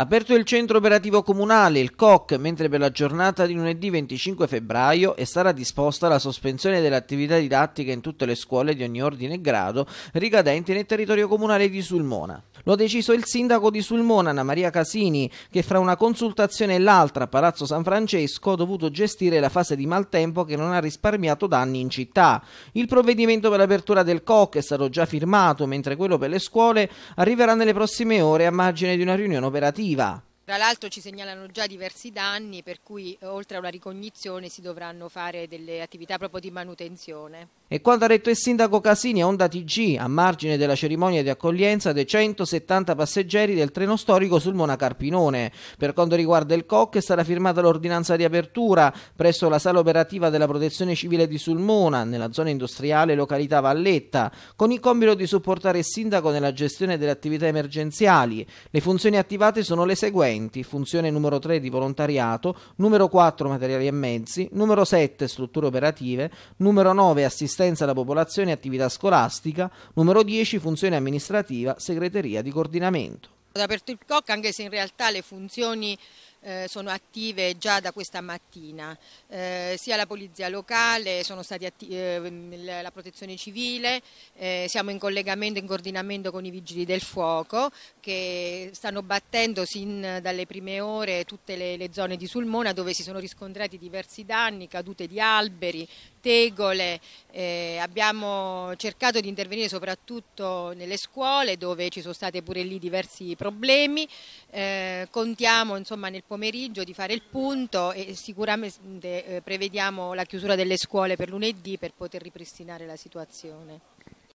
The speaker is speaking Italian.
Aperto il centro operativo comunale, il COC, mentre per la giornata di lunedì 25 febbraio è stata disposta la sospensione dell'attività didattica in tutte le scuole di ogni ordine e grado ricadenti nel territorio comunale di Sulmona. Lo ha deciso il sindaco di Sulmona, Anna Maria Casini, che fra una consultazione e l'altra a Palazzo San Francesco ha dovuto gestire la fase di maltempo che non ha risparmiato danni in città. Il provvedimento per l'apertura del COC è stato già firmato, mentre quello per le scuole arriverà nelle prossime ore a margine di una riunione operativa. Tra l'altro ci segnalano già diversi danni per cui eh, oltre a una ricognizione si dovranno fare delle attività proprio di manutenzione. E quanto ha detto il sindaco Casini a Onda TG a margine della cerimonia di accoglienza dei 170 passeggeri del treno storico sul Monacarpinone. Per quanto riguarda il COC sarà firmata l'ordinanza di apertura presso la sala operativa della protezione civile di Sulmona, nella zona industriale località Valletta, con il compito di supportare il sindaco nella gestione delle attività emergenziali. Le funzioni attivate sono le seguenti docenti, funzione numero 3 di volontariato, numero 4 materiali e mezzi, numero 7 strutture operative, numero 9 assistenza alla popolazione e attività scolastica, numero 10 funzione amministrativa, segreteria di coordinamento. il COC anche se in realtà le funzioni eh, sono attive già da questa mattina, eh, sia la polizia locale, eh, la protezione civile, eh, siamo in collegamento, e in coordinamento con i vigili del fuoco che stanno battendo sin dalle prime ore tutte le, le zone di Sulmona dove si sono riscontrati diversi danni, cadute di alberi, tegole, eh, abbiamo cercato di intervenire soprattutto nelle scuole dove ci sono stati pure lì diversi problemi, eh, contiamo insomma, nel pomeriggio di fare il punto e sicuramente eh, prevediamo la chiusura delle scuole per lunedì per poter ripristinare la situazione.